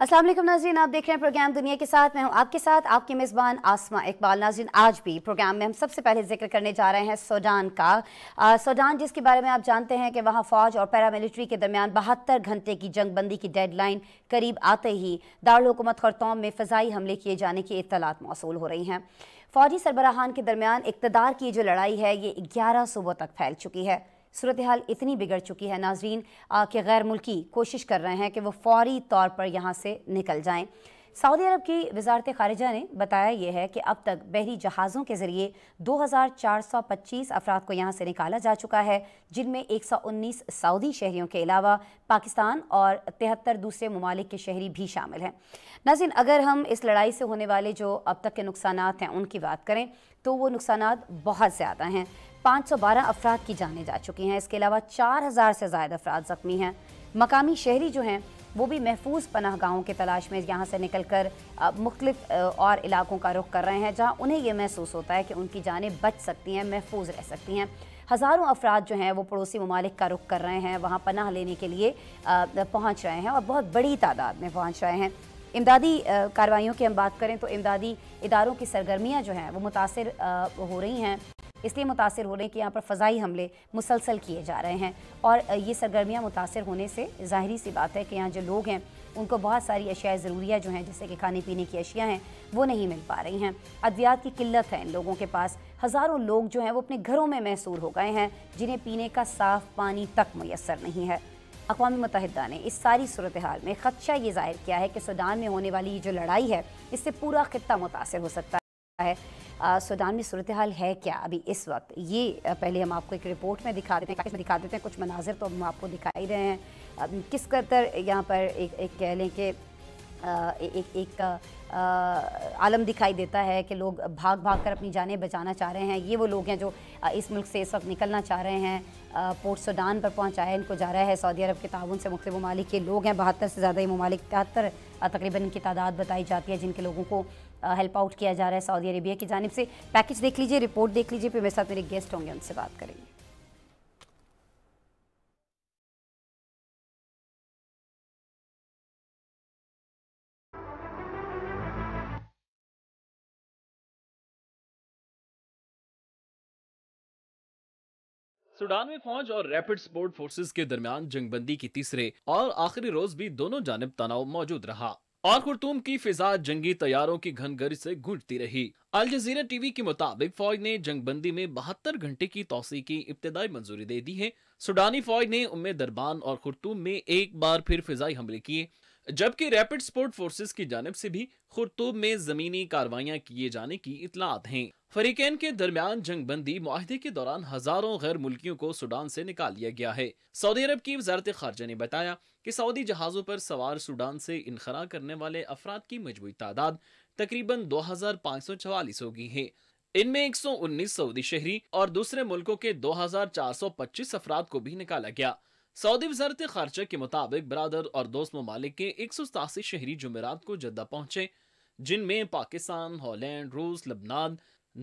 असलम नाजीन आप देख रहे हैं प्रोग्राम दुनिया के साथ मैं हूँ आपके साथ आपके मेज़बान आसमा इकबाल नाजीन आज भी प्रोग्राम में हम सबसे पहले जिक्र करने जा रहे हैं सूडान का सोडान सूडान जिसके बारे में आप जानते हैं कि वहाँ फ़ौज और पैरामिलिट्री के दरमियान बहत्तर घंटे की जंगबंदी की डेडलाइन करीब आते ही दारकूमत खरतौम में फ़जाई हमले किए जाने की इतलात मौसू हो रही हैं फ़ौजी सरबराहान के दरमियान इकतदार की जो लड़ाई है ये ग्यारह सूबों तक फैल चुकी है सूरत हाल इतनी बिगड़ चुकी है नाजरीन के गैर मुल्की कोशिश कर रहे हैं कि वो फौरी तौर पर यहाँ से निकल जाएँ सऊदी अरब की वजारत खारजा ने बताया यह है कि अब तक बहरी जहाज़ों के ज़रिए 2,425 अफराद को यहाँ से निकाला जा चुका है जिनमें 119 सऊदी शहरियों के अलावा पाकिस्तान और तिहत्तर दूसरे ममालिक के शहरी भी शामिल हैं नाजिन अगर हम इस लड़ाई से होने वाले जो अब तक के नुकसान हैं उनकी बात करें तो वो नुकसान बहुत ज़्यादा हैं पाँच सौ बारह अफराद की जाने जा चुकी हैं इसके अलावा चार हज़ार से ज़्यादा अफराद ज़ख्मी हैं मकामी शहरी जो हैं वो भी महफूज पनाह गाहों की तलाश में यहाँ से निकल कर मुख्तफ और इलाकों का रुख कर रहे हैं जहाँ उन्हें ये महसूस होता है कि उनकी जानें बच सकती हैं महफूज रह सकती हैं हज़ारों अफराद जो हैं वो पड़ोसी ममालिक का रुख कर रहे हैं वहाँ पनाह लेने के लिए पहुँच रहे हैं और बहुत बड़ी तादाद में पहुँच रहे हैं इमदादी कार्रवाइयों की हम बात करें तो इमदादी इदारों की सरगर्मियाँ जो हैं वो मुतासर हो रही हैं इसलिए मुतासर हो रहे हैं कि यहाँ पर फ़जाई हमले मुसलसल किए जा रहे हैं और ये सरगर्मियाँ मुतासर होने से ज़ाहरी सी बात है कि यहाँ जो लोग हैं उनको बहुत सारी अशियाए ज़रूरिया जो हैं जैसे कि खाने पीने की अशियाँ हैं वो नहीं मिल पा रही हैं अद्वियात की किल्लत है इन लोगों के पास हज़ारों लोग जो हैं वो अपने घरों में महसूर हो गए हैं जिन्हें पीने का साफ़ पानी तक मैसर नहीं है अकवा मतहदा ने इस सारी सूरत हाल में ख़दशा ये जाहिर किया है कि सूडान में होने वाली ये जो लड़ाई है इससे पूरा खत्ता मुतासर हो सकता है है सूडान में सूरत हाल है क्या अभी इस वक्त ये पहले हम आपको एक रिपोर्ट में दिखा देते हैं दिखा देते हैं कुछ मनाजिर तो हम आपको दिखा ही रहे हैं किस कदर यहाँ पर एक एक कह लें कि एक एक आलम दिखाई देता है कि लोग भाग भाग कर अपनी जानें बचाना चाह रहे हैं ये वो लोग हैं जो इस मुल्क से इस वक्त निकलना चाह रहे हैं पोर्ट सूडान पर पहुँचाया इनको जा रहा है सऊदी अरब के ताउन से मुख्तु ममालिक के लोग हैं बहत्तर से ज़्यादा ये ममालिकहत्तर तकरीबन इनकी तादाद बताई जाती है जिनके लोगों को हेल्प आउट किया जा रहा है सऊदी अरेबिया की जानब से पैकेज देख लीजिए रिपोर्ट देख लीजिए फिर मेरे साथ मेरे गेस्ट होंगे उनसे बात करेंगे सूडान में फौज और रैपिड सपोर्ट फोर्सेज के दरमियान जंगबंदी की तीसरे और आखिरी रोज भी दोनों जानब तनाव मौजूद रहा और खुरतूम की फिजा जंगी तैयारों की घनघरी से गूंजती रही अल जजीरा टीवी के मुताबिक फौज ने जंगबंदी में बहत्तर घंटे की तोसी की इब्तदाई मंजूरी दे दी है सुडानी फौज ने उम्मे दरबान और खुरतूम में एक बार फिर फिजाई हमले किए जबकि रैपिड सपोर्ट फोर्सेस की जानब से भी खुरतूब में जमीनी कार्रवाइयाँ किए जाने की इतलात हैं फरीकैन के दरमियान जंगबंदी माहदे के दौरान हजारों गैर मुल्कियों को सूडान से निकाल लिया गया है सऊदी अरब की वजारत खारजा ने बताया कि सऊदी जहाज़ों पर सवार सूडान से इनखरा करने वाले अफराद की मजबूत तादाद तकरीबन दो हजार पाँच सौ चवालीस हो गई है इनमें एक सौ उन्नीस सऊदी शहरी और दूसरे मुल्कों के दो हजार चार सौ पच्चीस अफराद को भी निकाला गया सऊदी वजारत खारजा के मुताबिक बरदर और दोस्त ममालिक के एक सौ सतासी शहरी जमेरात को जद्दा पहुंचे जिनमें पाकिस्तान हॉलैंड रूस लबनान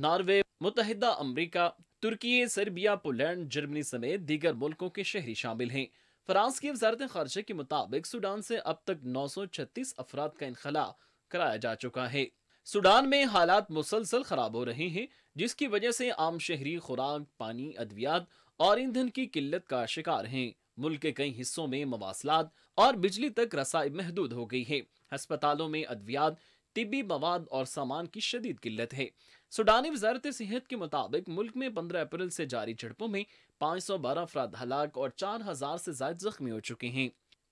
नॉर्वे मुतहदा अमरीका तुर्की सर्बिया पोलैंड जर्मनी समेत दीगर मुल्कों के शहरी शामिल हैं फ्रांस की वजारत खारजा के मुताबिक सूडान से अब तक नौ सौ छत्तीस अफराद का इनखला कराया जा चुका है सूडान में हालात मुसलसल खराब हो रहे हैं जिसकी वजह से आम शहरी खुराक पानी अद्वियात और ईंधन की किल्लत का शिकार हैं मुल्क के कई हिस्सों में मवासलात और बिजली तक रसाई महदूद हो गई है अस्पतालों में अद्वियात तिबी मवाद और सामान की शदीद किल्लत है सुडानी वजारत सेहत के मुताबिक मुल्क में पंद्रह अप्रैल से जारी झड़पों में पाँच सौ बारह अफराद हलाक और चार हजार से ज्यादा जख्मी हो चुके हैं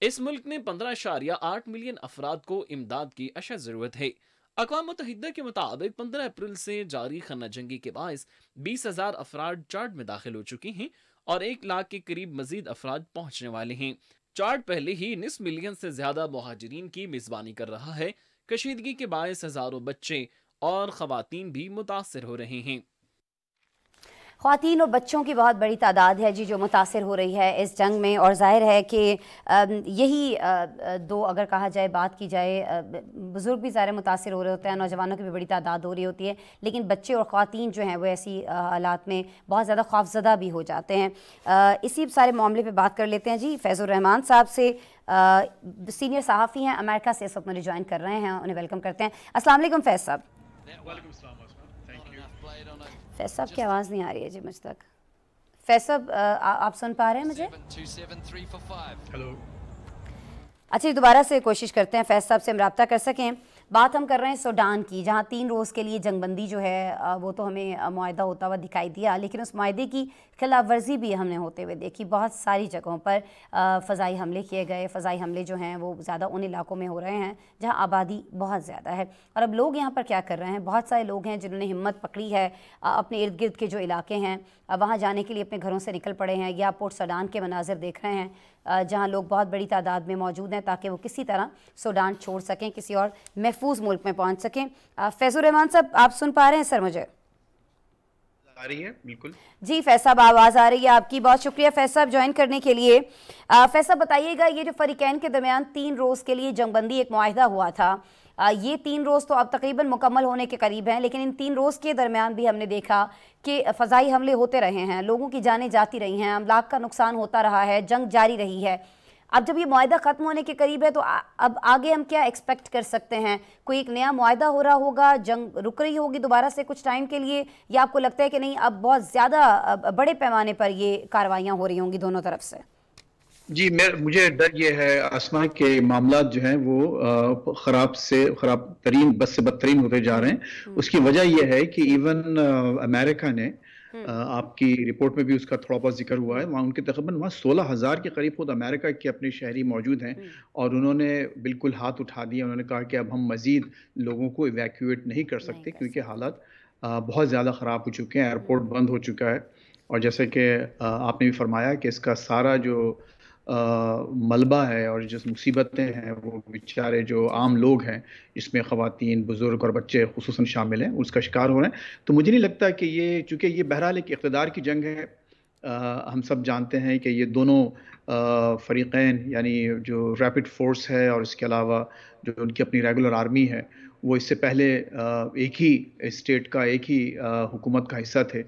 इस मुल्क में पंद्रह अशारिया आठ मिलियन अफराद को इमदाद की अशद जरूरत है अकवा मुतहद के मुताबिक पंद्रह अप्रैल से जारी खन्ना जंगी के बायस बीस हजार अफराद चार्ट में दाखिल हो चुके हैं और एक लाख के करीब मजीद अफराद पहुंचने वाले हैं चार्ट पहले ही निस मिलियन से ज्यादा महाजरीन की मेजबानी कर रहा है कशीदगी के बायस हजारों बच्चे और खातन भी मुतासर हो रहे हैं खातन और बच्चों की बहुत बड़ी तादाद है जी जो मुतासर हो रही है इस जंग में और जाहिर है कि यही दो अगर कहा जाए बात की जाए बुज़ुर्ग भी ज़्यादा मुतासर हो रहे होते हैं नौजवानों की भी बड़ी तादाद हो रही होती है लेकिन बच्चे और ख़वान जो हैं वो ऐसी हालात में बहुत ज़्यादा खौफजदा भी हो जाते हैं इसी सारे मामले पर बात कर लेते हैं जी फैज़ुररहमान साहब से सीनियर सहाफ़ी हैं अमेरिका से इस वक्त मुझे ज्वाइन कर रहे हैं उन्हें वेलकम करते हैं असलम फैज़ साहब फैसब की आवाज़ नहीं आ रही है जी मुझ तक फैसब आप सुन पा रहे हैं मुझे हेलो अच्छा दोबारा से कोशिश करते हैं फैज साहब से हम रबता कर सकें बात हम कर रहे हैं सूडान की जहाँ तीन रोज़ के लिए जंगबंदी जो है वो तो हमें माहा होता हुआ दिखाई दिया लेकिन उस माहे की खिलाफ वर्जी भी हमने होते हुए देखी बहुत सारी जगहों पर फ़जाई हमले किए गए फ़जाई हमले जो हैं वो ज़्यादा उन इलाकों में हो रहे हैं जहाँ आबादी बहुत ज़्यादा है और अब लोग यहाँ पर क्या कर रहे हैं बहुत सारे लोग हैं जिन्होंने हिम्मत पकड़ी है अपने इर्द गिर्द के जो इलाके हैं वहाँ जाने के लिए अपने घरों से निकल पड़े हैं या पोर्ट सडान के मनाजिर देख रहे हैं जहाँ लोग बहुत बड़ी तादाद में मौजूद हैं ताकि वो किसी तरह सूडान छोड़ सकें किसी और महफूज मुल्क में पहुँच सकें फैज़ुलरहमान साहब आप सुन पा रहे हैं सर मुझे आ रही है बिल्कुल जी फैज साहब आवाज़ आ रही है आपकी बहुत शुक्रिया फैज साहब ज्वाइन करने के लिए फैज साहब बताइएगा ये जो फरीकैन के दरमियान तीन रोज़ के लिए जंगबंदी एक माहदा हुआ था ये तीन रोज़ तो अब तकरीबन मुकम्मल होने के करीब हैं लेकिन इन तीन रोज़ के दरमियान भी हमने देखा कि फ़जाई हमले होते रहे हैं लोगों की जानें जाती रही हैं अमलाक का नुकसान होता रहा है जंग जारी रही है अब जब ये माहा ख़त्म होने के करीब है तो आ, अब आगे हम क्या एक्सपेक्ट कर सकते हैं कोई एक नया माहा हो रहा होगा जंग रुक रही होगी दोबारा से कुछ टाइम के लिए या आपको लगता है कि नहीं अब बहुत ज़्यादा बड़े पैमाने पर ये कार्रवाइयाँ हो रही होंगी दोनों तरफ से जी मैं मुझे डर ये है आसमा के मामला जो हैं वो ख़राब से ख़राब तरीन बद से बदतरीन होते जा रहे हैं हम्म। उसकी वजह यह है कि इवन अमेरिका ने हम्म। आपकी रिपोर्ट में भी उसका थोड़ा बहुत जिक्र हुआ है वहाँ उनके तकरीबन वहाँ सोलह हज़ार के करीब खुद अमेरिका के अपने शहरी मौजूद हैं हम्म। और उन्होंने बिल्कुल हाथ उठा दिया उन्होंने कहा कि अब हम मज़ीद लोगों को इवैक्यूएट नहीं कर सकते क्योंकि हालात बहुत ज़्यादा ख़राब हो चुके हैं एयरपोर्ट बंद हो चुका है और जैसे कि आपने भी फरमाया कि इसका सारा जो मलबा है और जिस मुसीबतें हैं वो बेचारे जो आम लोग हैं इसमें ख़वान बुज़ुर्ग और बच्चे खसूस शामिल हैं उसका शिकार हो रहे हैं तो मुझे नहीं लगता कि ये चूँकि ये बहरहाल एक इकतदार की जंग है हम सब जानते हैं कि ये दोनों फरीक़ैन यानी जो रैपिड फोर्स है और इसके अलावा जो उनकी अपनी रेगुलर आर्मी है वो इससे पहले एक ही स्टेट का एक ही हुकूमत का हिस्सा थे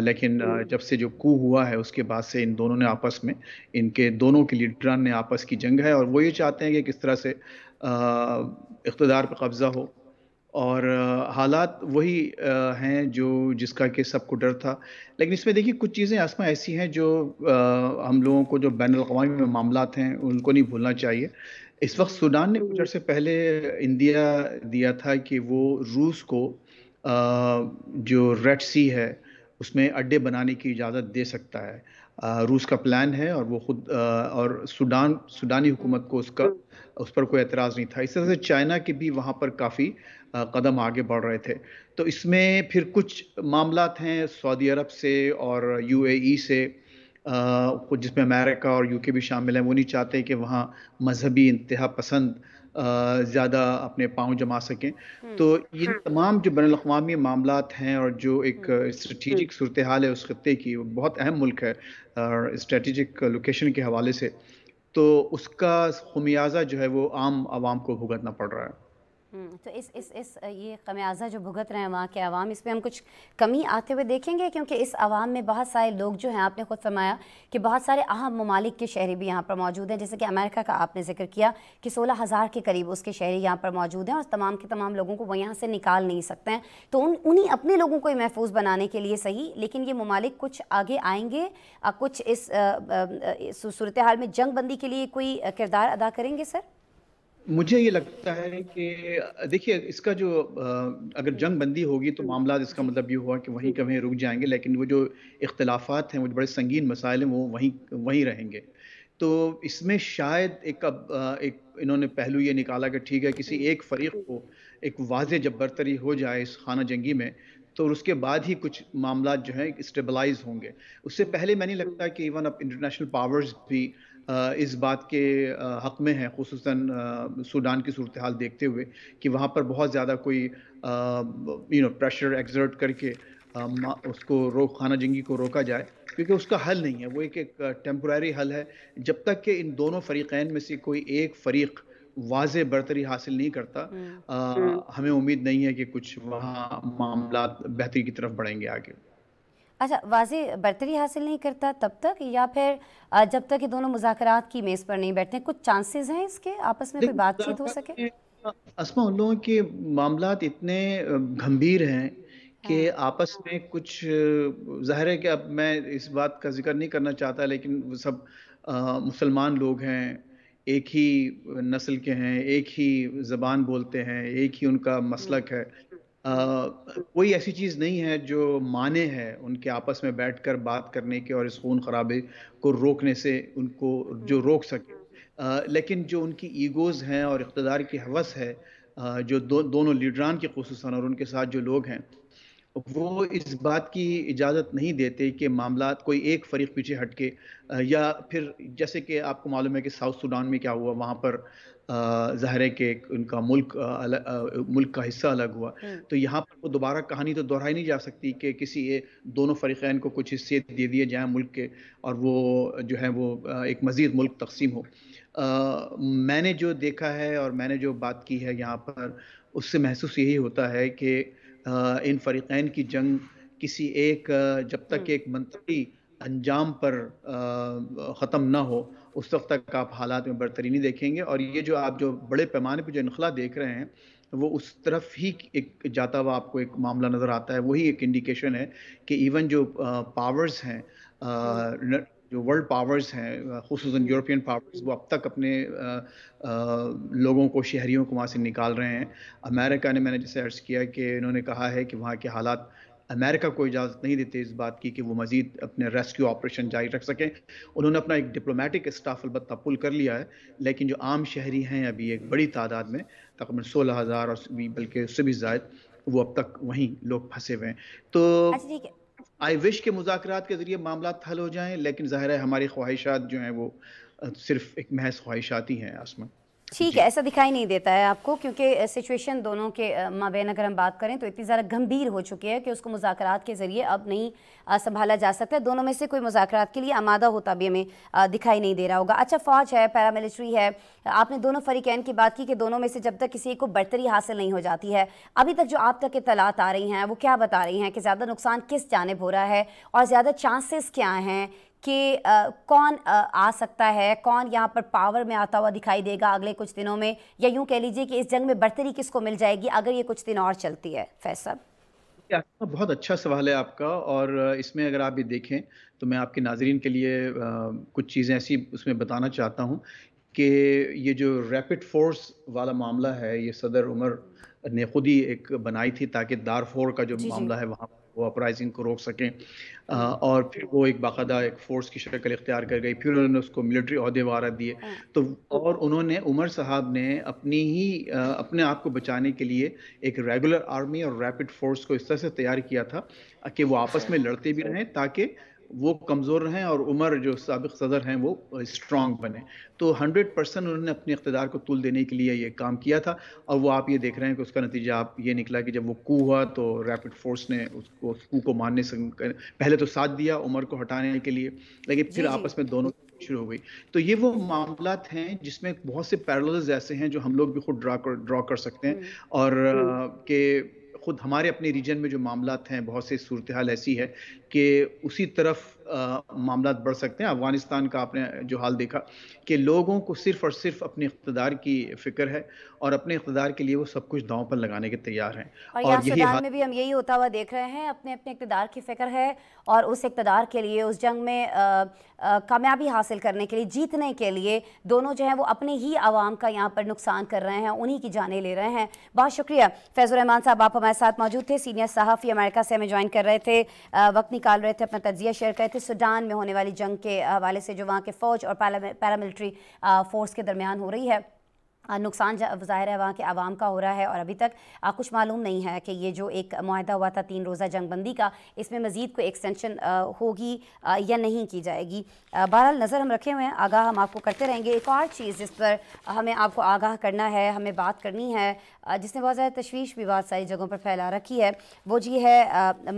लेकिन हम्म। जब से जो कू हुआ है उसके बाद से इन दोनों ने आपस में इनके दोनों के लीडरान ने आपस की जंग है और वो ये चाहते हैं कि किस तरह से इकतदार पर कब्ज़ा हो और हालात वही हैं जो जिसका कि सबको डर था लेकिन इसमें देखिए कुछ चीज़ें आसमा ऐसी हैं जो हम लोगों को जो बैन अवी में मामला हैं उनको नहीं भूलना चाहिए इस वक्त सूडान ने कुछ से पहले इंडिया दिया था कि वो रूस को जो रेड सी है उसमें अड्डे बनाने की इजाज़त दे सकता है रूस का प्लान है और वो खुद और सूडान सूडानी हुकूमत को उसका हम्म। उस पर कोई एतराज़ नहीं था इस तरह से चाइना के भी वहाँ पर काफ़ी कदम आगे बढ़ रहे थे तो इसमें फिर कुछ मामला हैं सऊदी अरब से और यूएई से जिसमें अमेरिका और यूके भी शामिल हैं वो नहीं चाहते कि वहाँ मजहबी इंतहा पसंद ज़्यादा अपने पाँव जमा सकें हम्म, तो ये हाँ। तमाम जो बैन अवी मामला हैं और जो एक स्ट्रेटिजिक हम्म, हम्म। सूरत हाल है उस खत्े की बहुत अहम मुल्क है स्ट्रेटिजिक लोकेशन के हवाले से तो उसका खुमियाज़ा जो है वो आम आवाम को भुगतना पड़ रहा है हम्म, तो इस इस इस ये खमियाजा जो भुगत रहे हैं वहाँ के आवाम इस पर हम कुछ कमी आते हुए देखेंगे क्योंकि इस आवाम में बहुत सारे लोग जो हैं आपने खुद फरमाया कि बहुत सारे अहम ममालिक के शहरी भी यहाँ पर मौजूद हैं जैसे कि अमेरिका का आपने जिक्र किया कि सोलह हज़ार के करीब उसके शहरी यहाँ पर मौजूद हैं और तमाम के तमाम लोगों को वो यहाँ से निकाल नहीं सकते हैं तो उन उन्हीं अपने लोगों को महफूज बनाने के लिए सही लेकिन ये ममालिक कुछ आगे आएंगे कुछ इस सूरत हाल में जंग बंदी के लिए कोई किरदार अदा करेंगे सर मुझे ये लगता है कि देखिए इसका जो अगर जंग बंदी होगी तो मामला इसका मतलब ये हुआ कि वहीं कहीं रुक जाएंगे लेकिन वो जो इख्तलाफात हैं वो बड़े संगीन मसाइल हैं वो वहीं वहीं रहेंगे तो इसमें शायद एक अब एक इन्होंने पहलू ये निकाला कि ठीक है किसी एक फरीक को एक वाज जब बरतरी हो जाए इस खाना जंगी में तो उसके बाद ही कुछ मामला जो है स्टेबलाइज होंगे उससे पहले मैं नहीं लगता कि इवन अब इंटरनेशनल पावर्स भी इस बात के हक में है खसूस सूडान की सूरत हाल देखते हुए कि वहाँ पर बहुत ज़्यादा कोई यू नो प्रेशर एग्जर्ट करके उसको रोक खाना जंगी को रोका जाए क्योंकि उसका हल नहीं है वो एक एक टेम्प्रारी हल है जब तक कि इन दोनों फरीक़ैन में से कोई एक फ़रीक़ वाज बरतरी हासिल नहीं करता आ, हम्म। हम्म। हमें उम्मीद नहीं है कि कुछ वहाँ मामला बेहतरी की तरफ बढ़ेंगे आगे अच्छा वाजी बरतरी हासिल नहीं करता तब तक या फिर जब तक ये दोनों मुजाकरात की मेज़ पर नहीं बैठते कुछ चांसेस हैं इसके आपस में कोई बातचीत हो सके असमा उन लोगों के मामला इतने गंभीर हैं कि हाँ। आपस में कुछ जाहिर है कि अब मैं इस बात का जिक्र नहीं करना चाहता लेकिन वो सब मुसलमान लोग हैं एक ही नस्ल के हैं एक ही ज़बान बोलते हैं एक ही उनका मसलक है कोई ऐसी चीज़ नहीं है जो माने है उनके आपस में बैठकर बात करने के और इस खून खराबे को रोकने से उनको जो हम्म। रोक सके आ, लेकिन जो उनकी ईगोज़ हैं और इकतदार की हवस है आ, जो दो, दोनों लीडरान के खसूस और उनके साथ जो लोग हैं वो इस बात की इजाज़त नहीं देते कि मामला कोई एक फरीक पीछे हट के या फिर जैसे कि आपको मालूम है कि साउथ सूडान में क्या हुआ वहाँ पर ज़ाहिर है कि उनका मुल्क अलग मुल्क का हिस्सा अलग हुआ तो यहाँ पर वो दोबारा कहानी तो दोहराई नहीं जा सकती कि किसी दोनों फरीक़ैन को कुछ हिस्से दे दिए जाएँ मुल्क के और वो जो है वो एक मज़ीद मुल्क तकसीम हो आ, मैंने जो देखा है और मैंने जो बात की है यहाँ पर उससे महसूस यही होता है कि इन फरीक़ैन की जंग किसी एक जब तक एक मंत्री अंजाम पर ख़त्म ना हो उस वक्त तक आप हालात में बरतरी नहीं देखेंगे और ये जो आप जो बड़े पैमाने पर जो इनखला देख रहे हैं वो उस तरफ ही एक जाता हुआ आपको एक मामला नज़र आता है वही एक इंडिकेशन है कि इवन जो पावर्स हैं जो वर्ल्ड पावर्स हैं खूस यूरोपियन पावर्स वो अब तक अपने आ, आ, लोगों को शहरीों को वहाँ से निकाल रहे हैं अमेरिका ने मैंने जैसे अर्ज़ किया कि इन्होंने कहा है कि वहाँ के हालात अमेरिका को इजाज़त नहीं देते इस बात की कि वो मजीद अपने रेस्क्यू ऑपरेशन जारी रख सकें उन्होंने अपना एक डिप्लोमेटिक स्टाफ अलबत् पुल कर लिया है लेकिन जो आम शहरी हैं अभी एक बड़ी तादाद में तकरीबन सोलह हज़ार और बल्कि उससे भी जायद वो अब तक वहीं लोग फंसे हुए हैं तो आई अच्छा, विश के मुजाकर के ज़रिए मामला हल हो जाएँ लेकिन ज़ाहिर है हमारी ख्वाहिशात जो हैं वो सिर्फ एक महज ख्वाहिशाती ही हैं आसमान ठीक है ऐसा दिखाई नहीं देता है आपको क्योंकि सिचुएशन दोनों के माबेन अगर हम बात करें तो इतनी ज़्यादा गंभीर हो चुकी है कि उसको मुजात के ज़रिए अब नहीं संभाला जा सकता है दोनों में से कोई मुजाकर के लिए आमादा होता भी हमें दिखाई नहीं दे रहा होगा अच्छा फ़ौज है पैरामिलिट्री है आपने दोनों फरीकैन की बात की कि दोनों में से जब तक किसी को बढ़तरी हासिल नहीं हो जाती है अभी तक जो आप तक इतलात आ रही हैं वो क्या बता रही हैं कि ज़्यादा नुकसान किस जानब हो रहा है और ज़्यादा चांसेस क्या हैं कि कौन आ सकता है कौन यहाँ पर पावर में आता हुआ दिखाई देगा अगले कुछ दिनों में या यूँ कह लीजिए कि इस जंग में बढ़तरी किसको मिल जाएगी अगर ये कुछ दिन और चलती है फैसल बहुत अच्छा सवाल है आपका और इसमें अगर आप भी देखें तो मैं आपके नाजरीन के लिए कुछ चीज़ें ऐसी उसमें बताना चाहता हूँ कि ये जो रैपिड फोर्स वाला मामला है ये सदर उमर ने खुद ही एक बनाई थी ताकि फोर का जो मामला है वहाँ वो अपराइजिंग को रोक सकें और फिर वो एक बाकायदा एक फोर्स की शक्ल इख्तियार कर गई फिर उन्होंने उसको मिलिट्री अहदे वारा दिए हाँ। तो और उन्होंने उमर साहब ने अपनी ही अपने आप को बचाने के लिए एक रेगुलर आर्मी और रैपिड फोर्स को इस तरह से तैयार किया था कि वो आपस अच्छा। में लड़ते भी रहें ताकि वो कमज़ोर रहें और उमर जो सबक सदर हैं वो स्ट्रॉन्ग बने तो 100 परसेंट उन्होंने अपने इकतदार को तुल देने के लिए ये काम किया था और वो आप ये देख रहे हैं कि उसका नतीजा आप ये निकला कि जब वो कू हुआ तो रैपिड फोर्स ने उसको कू को मारने से पहले तो साथ दिया उमर को हटाने के लिए लेकिन फिर आपस में दोनों शुरू हो गई तो ये वो मामला हैं जिसमें बहुत से पैरल ऐसे हैं जो हम लोग भी खुद ड्रा कर ड्रा कर सकते हैं हम्म। और हम्म। के खुद हमारे अपने रीजन में जो मामला हैं बहुत से सूरत हाल ऐसी है कि उसी तरफ मामला बढ़ सकते हैं अफ़गानिस्तान का आपने जो हाल देखा कि लोगों को सिर्फ और सिर्फ अपने इकतदार की फिक्र है और अपने इकतदार के लिए वो सब कुछ दांव पर लगाने के तैयार हैं और, और यही हाल में भी हम यही होता हुआ देख रहे हैं अपने अपने इकतदार की फिक्र है और उस इकतदार के लिए उस जंग में कामयाबी हासिल करने के लिए जीतने के लिए दोनों जो है वो अपने ही आवाम का यहाँ पर नुकसान कर रहे हैं उन्हीं की जाने ले रहे हैं बहुत शुक्रिया फैज़ुर साहब आप हमारे साथ मौजूद थे सीनियर सहाफ़ी अमेरिका से हमें ज्वाइन कर रहे थे वक्त निकाल रहे थे अपना तजिया शेयर कर रहे थे सूडान में होने वाली जंग के हवाले से जो वहाँ के फ़ौज और पैरामिलिट्री फोर्स के दरमियान हो रही है नुकसान ज़ाहिर है वहाँ के आवाम का हो रहा है और अभी तक कुछ मालूम नहीं है कि ये जो एक माहा हुआ था तीन रोज़ा जंगबंदी का इसमें मज़ीद कोई एक्सटेंशन होगी या नहीं की जाएगी बहरहाल नज़र हम रखे हुए हैं आगाह हम आपको करते रहेंगे एक और चीज़ जिस पर हमें आपको आगाह करना है हमें बात करनी है जिसने बहुत ज़्यादा तशवीश भी बहुत सारी जगहों पर फैला रखी है वो जी है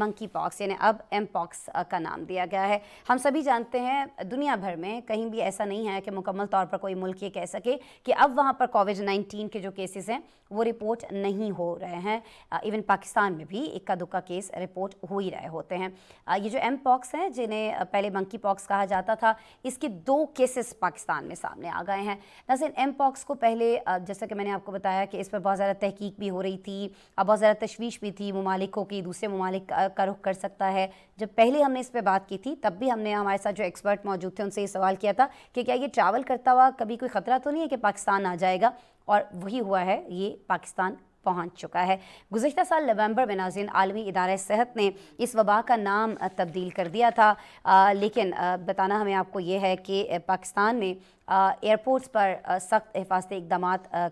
मंकी पॉक्स यानी अब एम पॉक्स का नाम दिया गया है हम सभी जानते हैं दुनिया भर में कहीं भी ऐसा नहीं है कि मुकम्मल तौर पर कोई मुल्क ये कह सके कि अब वहाँ पर कोविड नाइन्टीन के जो केसेस हैं वो रिपोर्ट नहीं हो रहे हैं इवन uh, पाकिस्तान में भी इक्का दुक्का केस रिपोर्ट हो ही रहे होते हैं uh, ये जो एम पॉक्स हैं जिन्हें uh, पहले मंकी पॉक्स कहा जाता था इसके दो केसेस पाकिस्तान में सामने आ गए हैं नाजिन एम पॉक्स को पहले जैसा कि मैंने आपको बताया कि इस पर बहुत ज़्यादा तहकीक भी हो रही थी और बहुत ज़्यादा तशवीश भी थी ममालिकों की दूसरे ममालिक का रुख कर सकता है जब पहले हमने इस पर बात की थी तब भी हमने हमारे साथ जो एक्सपर्ट मौजूद थे उनसे ये सवाल किया था कि क्या ये ट्रैवल करता हुआ कभी कोई ख़तरा तो नहीं है कि पाकिस्तान आ जाएगा जाएगा और वही हुआ है ये पाकिस्तान पहुंच चुका है गुजशत साल नवंबर में नाजिन आलमी इदार सेहत ने इस वबा का नाम तब्दील कर दिया था आ, लेकिन आ, बताना हमें आपको यह है कि पाकिस्तान में एयरपोर्ट्स पर सख्त हिफाजती इकदाम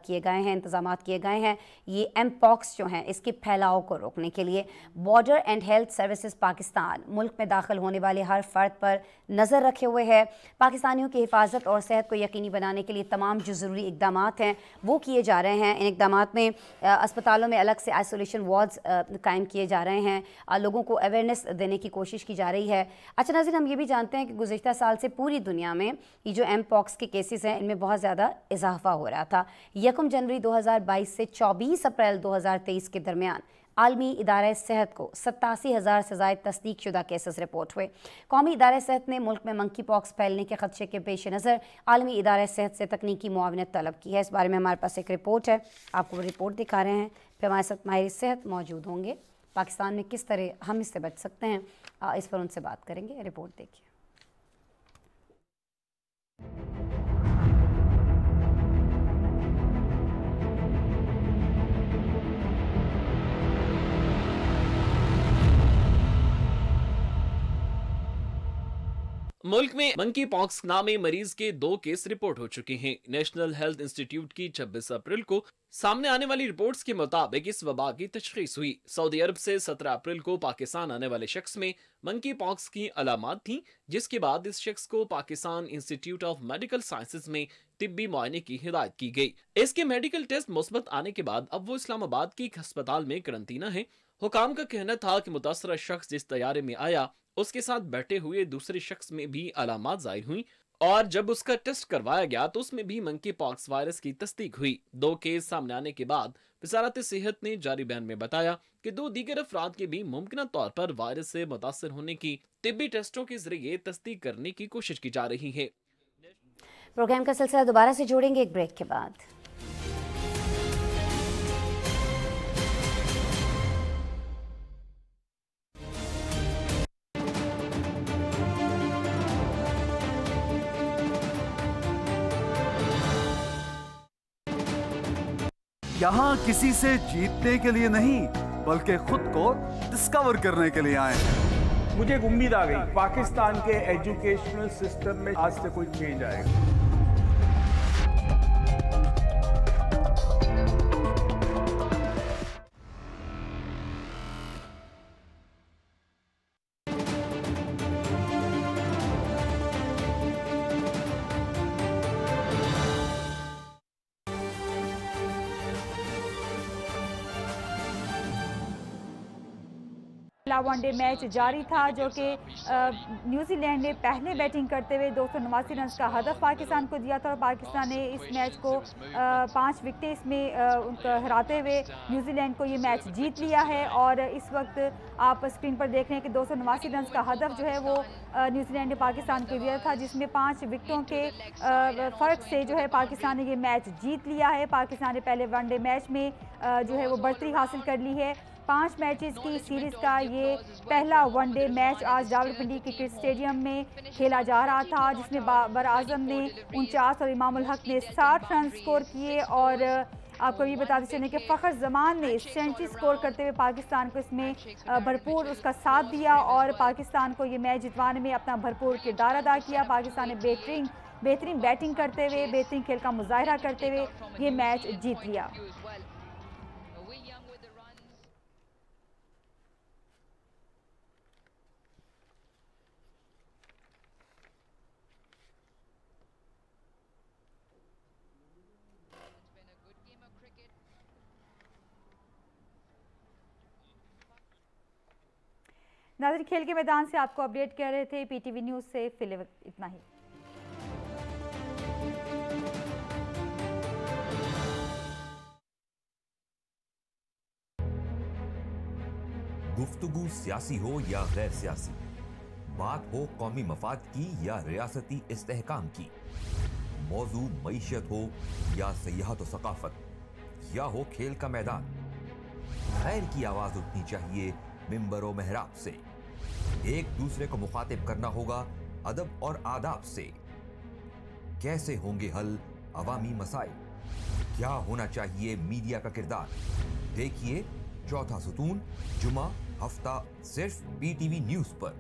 किए गए हैं इंतजाम किए गए हैं ये एम पॉक्स जो हैं इसके फैलाव को रोकने के लिए border and health services Pakistan मुल्क में दाखिल होने वाले हर फर्द पर नज़र रखे हुए है पाकिस्तानियों की हिफाजत और सेहत को यकीनी बनाने के लिए तमाम जो ज़रूरी इकदाम हैं वो किए जा रहे हैं इन इकदाम में अस्पतालों में अलग से आइसोलेशन वार्ड्स कायम किए जा रहे हैं लोगों को अवेयरनेस देने की कोशिश की जा रही है अच्छा नाजिन हम ये भी जानते हैं कि गुजशत साल से पूरी दुनिया में ये जो एम पॉक्स की केसेस हैं इनमें बहुत ज़्यादा इजाफा हो रहा था यकम जनवरी 2022 से 24 अप्रैल 2023 के दरमियान आलमी इदार सेहत को सतासी हज़ार से ज़ायद तस्दीक शुदा केसेस रिपोर्ट हुए कौमी इदारे सेहत ने मुल्क में मंकी पॉक्स फैलने के खदशे के पेश नज़र आलमी इदारे सेहत से तकनीकी मुआवनत तलब की है इस बारे में हमारे पास एक रिपोर्ट है आपको रिपोर्ट दिखा रहे हैं फिर हमारे साथ माहिर सेहत मौजूद होंगे पाकिस्तान में किस तरह हम इससे बच सकते हैं इस पर उनसे बात करेंगे रिपोर्ट देखिए मुल्क में मंकी पॉक्स नामे मरीज के दो केस रिपोर्ट हो चुके हैं नेशनल हेल्थ इंस्टीट्यूट की 26 अप्रैल को सामने आने वाली रिपोर्ट्स के मुताबिक इस वबा की तशखीस हुई सऊदी अरब से 17 अप्रैल को पाकिस्तान आने वाले शख्स में मंकी पॉक्स की अलामत थी जिसके बाद इस शख्स को Pakistan Institute of Medical Sciences में तिब्बी मुआयने की हिदायत की गई इसके मेडिकल टेस्ट मुस्बत आने के बाद अब वो इस्लामाबाद के एक अस्पताल में करंतना है हुकाम का कहना था कि मुतासरा शख्स जिस तैयारे में आया उसके साथ बैठे हुए दूसरे शख्स में भी अलामत जाहिर हुई और जब उसका टेस्ट करवाया गया तो उसमें भी मंकी पॉक्स वायरस की तस्दीक हुई दो केस सामने आने के बाद वजारत सेहत ने जारी बयान में बताया कि दो दीगर अफराद के भी मुमकिन तौर पर वायरस से मुतासर होने की तिबी टेस्टों के जरिए तस्दीक करने की कोशिश की जा रही है प्रोग्राम का सिलसिला दोबारा से जोड़ेंगे एक ब्रेक के बाद यहाँ किसी से जीतने के लिए नहीं बल्कि खुद को डिस्कवर करने के लिए आए मुझे एक उम्मीद आ गई पाकिस्तान के एजुकेशनल सिस्टम में आज से कोई चेंज आएगा पिछला वनडे मैच जारी था जो कि न्यूजीलैंड ने पहले बैटिंग करते हुए दो रन का हदफ पाकिस्तान को दिया था और पाकिस्तान ने इस मैच को पाँच विकटें इसमें हराते हुए न्यूजीलैंड को ये मैच जीत लिया है और इस वक्त आप स्क्रीन पर देख रहे हैं कि दो रन का हदफ जो है वो न्यूजीलैंड ने पाकिस्तान को दिया था जिसमें पाँच विकटों के फ़र्क से जो है पाकिस्तान ने ये मैच जीत लिया है पाकिस्तान ने पहले वनडे मैच में जो है वो बढ़तरी हासिल कर ली है पाँच मैचेस की सीरीज़ का ये पहला वनडे मैच आज पिंडी क्रिकेट स्टेडियम में खेला जा रहा था जिसमें बाबर आजम ने उनचास और इमामुल हक ने साठ रन स्कोर किए और आपको ये बताते चलें कि फ़खर जमान ने सेंचुरी स्कोर करते हुए पाकिस्तान को इसमें भरपूर उसका साथ दिया और पाकिस्तान को ये मैच जितवाने में अपना भरपूर किरदार अदा किया पाकिस्तान ने बेहतरीन बेहतरीन बैटिंग करते हुए बेहतरीन खेल का मुजाहरा करते हुए ये मैच जीत लिया नाजर खेल के मैदान से आपको अपडेट कर रहे थे पीटीवी न्यूज़ से फिलहाल इतना ही गुफ्तगु सियासी हो या गैर सियासी बात हो कौमी मफाद की या रियासती इस्तेकाम की मौजू मीशत हो या सयाहत सकाफत या हो खेल का मैदान खैर की आवाज उठनी चाहिए मेम्बर महराब से एक दूसरे को मुखातिब करना होगा अदब और आदाब से कैसे होंगे हल अवामी मसाइल क्या होना चाहिए मीडिया का किरदार देखिए चौथा सुतून जुमा हफ्ता सिर्फ पीटीवी न्यूज पर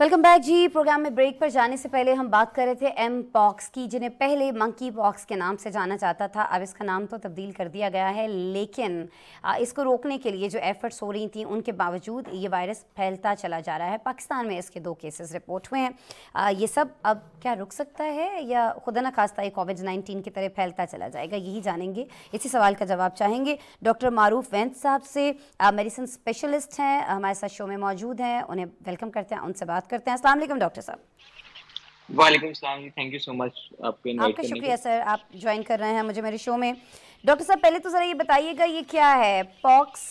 वेलकम बैक जी प्रोग्राम में ब्रेक पर जाने से पहले हम बात कर रहे थे एम पॉक्स की जिन्हें पहले मंकी पॉक्स के नाम से जाना जाता था अब इसका नाम तो तब्दील कर दिया गया है लेकिन इसको रोकने के लिए जो एफर्ट्स हो रही थी उनके बावजूद ये वायरस फैलता चला जा रहा है पाकिस्तान में इसके दो केसेस रिपोर्ट हुए हैं ये सब अब क्या रुक सकता है या खुदा न खास्ता ये कोविड नाइन्टीन की तरह फैलता चला जाएगा यही जानेंगे इसी सवाल का जवाब चाहेंगे डॉक्टर मारूफ वैंत साहब से मेडिसिन स्पेशलिस्ट हैं हमारे साथ शो में मौजूद हैं उन्हें वेलकम करते हैं उनसे बात करते हैं असला डॉक्टर साहब वालेकुम थैंक यू सो मच आपके आपका शुक्रिया सर आप ज्वाइन कर रहे हैं मुझे मेरे शो में डॉक्टर साहब पहले तो ज़रा ये बताइएगा ये क्या है पॉक्स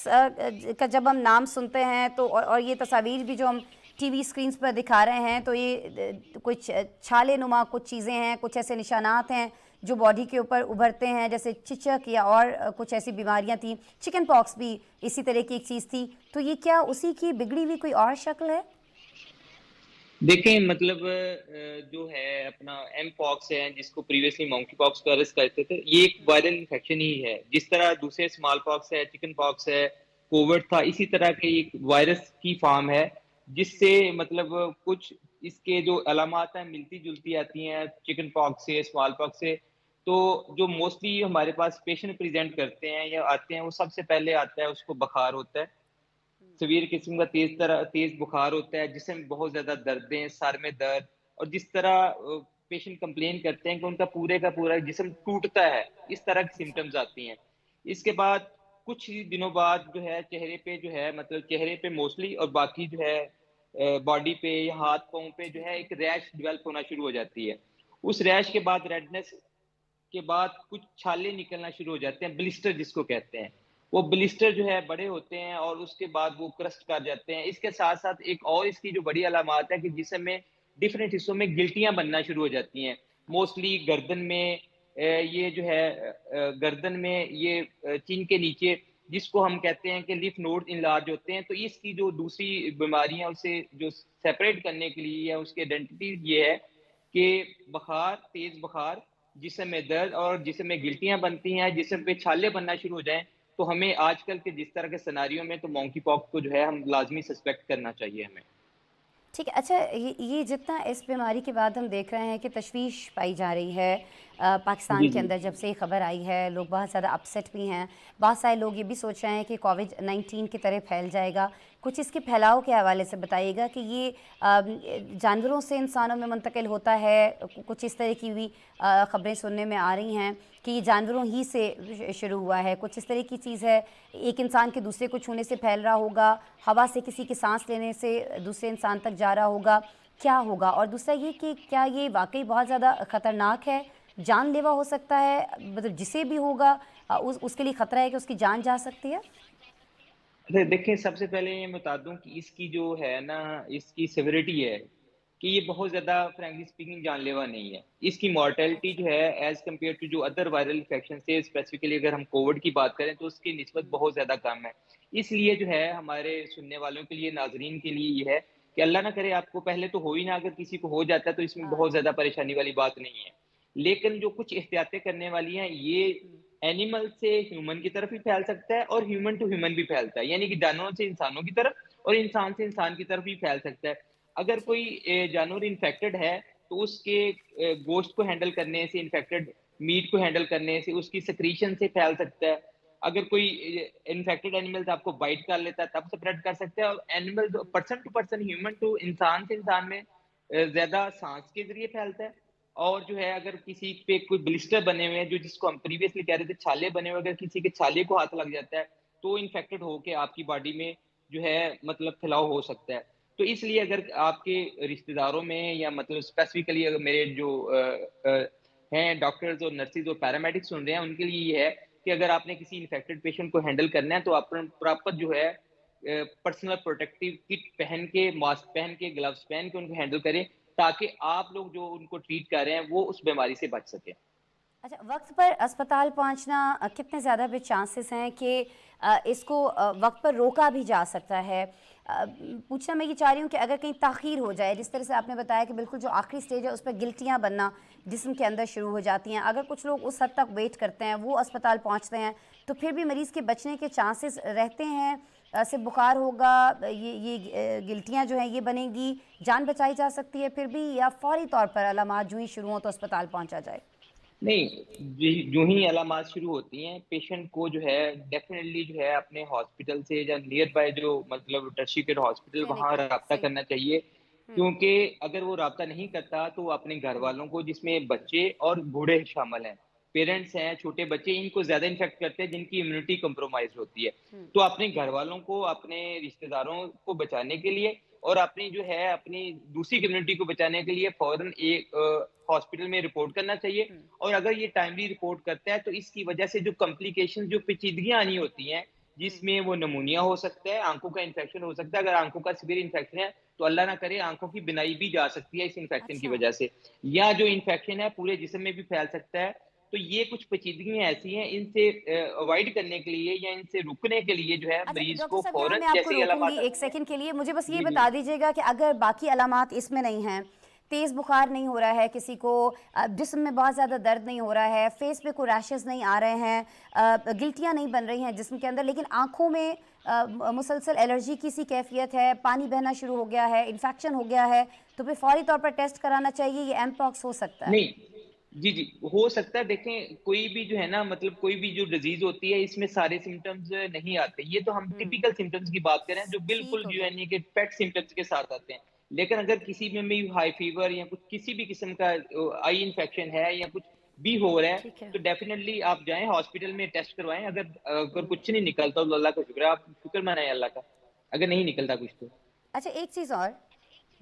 का जब हम नाम सुनते हैं तो और ये तस्वीर भी जो हम टीवी स्क्रीन्स पर दिखा रहे हैं तो ये कुछ छाले नुमा कुछ चीज़ें हैं कुछ ऐसे निशानात हैं जो बॉडी के ऊपर उभरते हैं जैसे चिचक या और कुछ ऐसी बीमारियां थी चिकन पॉक्स भी इसी तरह की एक चीज़ थी तो ये क्या उसी की बिगड़ी हुई कोई और शक्ल है देखें मतलब जो है अपना एम पॉक्स है जिसको प्रीवियसली मंकी पॉक्स वायरस कहते थे ये एक वायरल इन्फेक्शन ही है जिस तरह दूसरे स्मॉल पॉक्स है चिकन पॉक्स है कोविड था इसी तरह के एक वायरस की फॉर्म है जिससे मतलब कुछ इसके जो अलामत हैं मिलती जुलती आती हैं चिकन पॉक्स से स्मॉल पॉक्स से तो जो मोस्टली हमारे पास पेशेंट प्रेजेंट करते हैं या आते हैं वो सबसे पहले आता है उसको बुखार होता है सवीर किस्म का तेज तरह तेज बुखार होता है जिसमें बहुत ज़्यादा दर्दें सर में दर्द और जिस तरह पेशेंट कंप्लेन करते हैं कि उनका पूरे का पूरा जिसम टूटता है इस तरह की सिम्टम्स आती हैं इसके बाद कुछ ही दिनों बाद जो है चेहरे पे जो है मतलब चेहरे पे मोस्टली और बाकी जो है बॉडी पे या हाथ पाँव पे जो है एक रैश डिवेल्प होना शुरू हो जाती है उस रैश के बाद रेडनेस के बाद कुछ छाले निकलना शुरू हो जाते हैं ब्लिस्टर जिसको कहते हैं वो ब्लिस्टर जो है बड़े होते हैं और उसके बाद वो क्रस्ट कर जाते हैं इसके साथ साथ एक और इसकी जो बड़ी अलामत है कि जिसम में डिफरेंट हिस्सों में गिल्टियाँ बनना शुरू हो जाती हैं मोस्टली गर्दन में ये जो है गर्दन में ये चीन के नीचे जिसको हम कहते हैं कि लिफ नोड इनलार्ज होते हैं तो इसकी जो दूसरी बीमारियां उसे जो सेपरेट करने के लिए या उसकी आइडेंटिटी ये है कि बुखार तेज़ बुखार जिसम में दर्द और जिसम में गिल्टियाँ बनती हैं जिसम पे छाले बनना शुरू हो जाएं तो हमें आजकल के जिस तरह के सिनारियों में तो मोंकी पॉक्स को जो है हम लाजमी सस्पेक्ट करना चाहिए हमें ठीक है अच्छा ये जितना इस बीमारी के बाद हम देख रहे हैं कि तशवीश पाई जा रही है आ, पाकिस्तान के अंदर जब से ये खबर आई है लोग बहुत ज़्यादा अपसेट भी हैं बहुत सारे लोग ये भी सोच रहे हैं कि कोविड नाइन्टीन की तरह फैल जाएगा कुछ इसके फैलाव के हवाले से बताइएगा कि ये जानवरों से इंसानों में मुंतकिल होता है कुछ इस तरह की भी ख़बरें सुनने में आ रही हैं कि ये जानवरों ही से शुरू हुआ है कुछ इस तरह की चीज़ है एक इंसान के दूसरे को छूने से फैल रहा होगा हवा से किसी की सांस लेने से दूसरे इंसान तक जा रहा होगा क्या होगा और दूसरा ये कि क्या ये वाकई बहुत ज़्यादा ख़तरनाक है जानलेवा हो सकता है मतलब जिसे भी होगा उस उसके लिए ख़तरा है कि उसकी जान जा सकती है अच्छा, देखें सबसे पहले ये बता दूं कि इसकी जो है ना इसकी सिविरिटी है कि ये बहुत ज़्यादा फ्रेंकली स्पीकिंग जानलेवा नहीं है इसकी मॉर्टेलिटी जो है एज़ कम्पेयर टू जो अदर वायरल इन्फेक्शन से स्पेसिफिकली अगर हम कोविड की बात करें तो उसकी नस्बत बहुत ज़्यादा कम है इसलिए जो है हमारे सुनने वालों के लिए नाजरीन के लिए ये है कि अल्लाह ना करे आपको पहले तो हो ही ना अगर किसी को हो जाता है तो इसमें हाँ। बहुत ज़्यादा परेशानी वाली बात नहीं है लेकिन जो कुछ एहतियातें करने वाली हैं ये एनिमल से ह्यूमन की तरफ भी फैल सकता है और ह्यूमन टू ह्यूमन भी फैलता है यानी कि जानवरों से इंसानों की तरफ और इंसान से इंसान की तरफ भी फैल सकता है अगर कोई जानवर इन्फेक्टेड है तो उसके गोश्त को हैंडल करने से इन्फेक्टेड मीट को हैंडल करने से उसकी सक्रीशन से फैल सकता है अगर कोई इन्फेक्टेड एनिमल्स आपको बाइट कर लेता है तब स्प्रेड कर सकता है और animal person to person human to इंसान से इंसान में ज्यादा सांस के जरिए फैलता है और जो है अगर किसी पे कोई ब्लिस्टर बने हुए हैं जो जिसको हम प्रीवियसली कह रहे थे छाले बने हुए अगर किसी के छाले को हाथ लग जाता है तो इन्फेक्टेड होके आपकी बॉडी में जो है मतलब फैलाव हो सकता है तो इसलिए अगर आपके रिश्तेदारों में या मतलब स्पेसिफिकली अगर मेरे जो हैं डॉक्टर्स और नर्सिस और पैरामेडिक्स सुन रहे हैं उनके लिए ये है कि अगर आपने किसी इन्फेक्टेड पेशेंट को हैंडल करना है तो आप प्रॉपर जो है पर्सनल प्रोटेक्टिव किट पहन के मास्क पहन के ग्लव्स पहन के उनको हैंडल करें ताकि आप लोग जो उनको ट्रीट कर रहे हैं वो उस बीमारी से बच सकें अच्छा वक्त पर अस्पताल पहुंचना कितने ज़्यादा भी चांसेस हैं कि इसको वक्त पर रोका भी जा सकता है पूछना मैं ये चाह रही हूँ कि अगर कहीं तखीर हो जाए जिस तरह से आपने बताया कि बिल्कुल जो आखिरी स्टेज है उस पर गिल्टियाँ बनना जिसम के अंदर शुरू हो जाती हैं अगर कुछ लोग उस हद तक वेट करते हैं वो अस्पताल पहुँचते हैं तो फिर भी मरीज़ के बचने के चांसेस रहते हैं से बुखार होगा ये ये गिल्टियाँ जो हैं ये बनेगी जान बचाई जा सकती है फिर भी या फौरी तौर पर अलामत जो ही शुरू हों तो अस्पताल पहुँचा जाए नहीं जो ही अलामत शुरू होती हैं पेशेंट को जो है डेफिनेटली जो है अपने हॉस्पिटल से या नियर बाय जो मतलब टर्शिकेट हॉस्पिटल वहाँ रबता करना चाहिए हम्म। क्योंकि अगर वो रबता नहीं करता तो अपने घर वालों को जिसमें बच्चे और बूढ़े शामिल हैं पेरेंट्स हैं छोटे बच्चे इनको ज्यादा इन्फेक्ट करते हैं जिनकी इम्यूनिटी कम्प्रोमाइज होती है हम्म। तो अपने घर वालों को अपने रिश्तेदारों को बचाने के लिए और अपनी जो है अपनी दूसरी कम्युनिटी को बचाने के लिए फौरन एक हॉस्पिटल में रिपोर्ट करना चाहिए हम्म। और अगर ये टाइमली रिपोर्ट करता है तो इसकी वजह से जो कॉम्प्लिकेशन जो पेचीदगियां आनी होती हैं जिसमें वो नमूनिया हो सकता है आंखों का इन्फेक्शन हो सकता है अगर आंखों का सिवियर इन्फेक्शन है तो अल्लाह ना करे आंखों की बिनाई भी जा सकती है इस इन्फेक्शन अच्छा। की वजह से या जो इन्फेक्शन है पूरे जिसम में भी फैल सकता है तो ये कुछ पेचीदगियां ऐसी हैं इनसे अवॉइड करने के लिए या इनसे रुकने के लिए जो है अच्छा, मरीज को फौरन जैसे एक सेकंड के लिए मुझे बस ये बता दीजिएगा कि अगर बाकी अलामत इसमें नहीं है तेज़ बुखार नहीं हो रहा है किसी को जिसम में बहुत ज़्यादा दर्द नहीं हो रहा है फेस पे कोई रैशेज़ नहीं आ रहे हैं गिल्टियाँ नहीं बन रही हैं जिसम के अंदर लेकिन आँखों में मुसलसल एलर्जी की सी कैफियत है पानी बहना शुरू हो गया है इन्फेक्शन हो गया है तो फिर फौरी तौर पर टेस्ट कराना चाहिए ये एम हो सकता है जी जी हो सकता है देखें कोई भी जो है ना मतलब कोई भी जो डिजीज होती है इसमें सारे सिम्टम्स नहीं आते ये तो हम टिपिकल सिम्टम्स की बात करें जो बिल्कुल जो है कि पेट सिम्टम्स के साथ आते हैं लेकिन अगर किसी में भी हाई फीवर या कुछ किसी भी किस्म का आई इन्फेक्शन है या कुछ भी हो रहा है तो डेफिनेटली आप जाएं हॉस्पिटल में टेस्ट करवाएं अगर अगर कुछ नहीं निकलता तो अल्लाह का शुक्र है आप शुक्र मनाएं अल्लाह का अगर नहीं निकलता कुछ तो अच्छा एक चीज़ और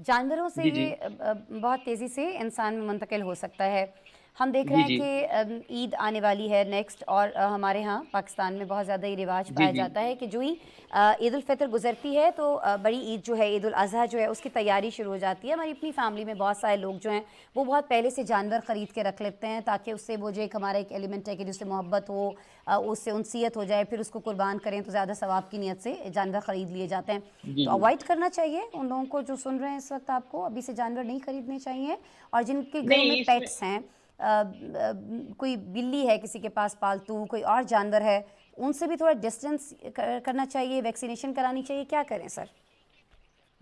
जानवरों से जी जी। बहुत तेज़ी से इंसान में मुंतकिल हो सकता है हम देख रहे हैं कि ईद आने वाली है नेक्स्ट और हमारे यहाँ पाकिस्तान में बहुत ज़्यादा ये रिवाज पाया जाता है कि जो ही ईद उलफ़ितर गुजरती है तो बड़ी ईद जो है ईद अजी जो है उसकी तैयारी शुरू हो जाती है हमारी अपनी फैमिली में बहुत सारे लोग जो हैं वो बहुत पहले से जानवर ख़रीद के रख लेते हैं ताकि उससे वो जो एक हमारा एक एलिमेंट है कि जिससे मोहब्बत हो उससे उनसीत हो जाए फिर उसको कुर्बान करें तो ज़्यादा सवाब की नीयत से जानवर ख़रीद लिए जाते हैं तो अवॉइड करना चाहिए उन लोगों को जो सुन रहे हैं इस वक्त आपको अभी से जानवर नहीं खरीदने चाहिए और जिनके घर में पेट्स हैं कोई बिल्ली है किसी के पास पालतू कोई और जानवर है उनसे भी थोड़ा डिस्टेंस करना चाहिए वैक्सीनेशन करानी चाहिए क्या करें सर